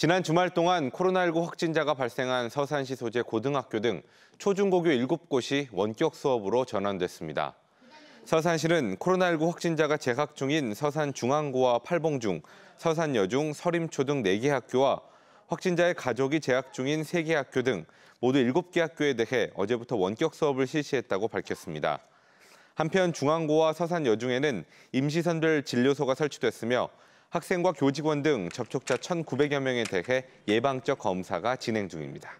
지난 주말 동안 코로나19 확진자가 발생한 서산시 소재 고등학교 등 초중고교 7곳이 원격 수업으로 전환됐습니다. 서산시는 코로나19 확진자가 재학 중인 서산중앙고와 팔봉중, 서산여중, 서림초 등 4개 학교와 확진자의 가족이 재학 중인 3개 학교 등 모두 7개 학교에 대해 어제부터 원격 수업을 실시했다고 밝혔습니다. 한편 중앙고와 서산여중에는 임시선별 진료소가 설치됐으며 학생과 교직원 등 접촉자 1,900여 명에 대해 예방적 검사가 진행 중입니다.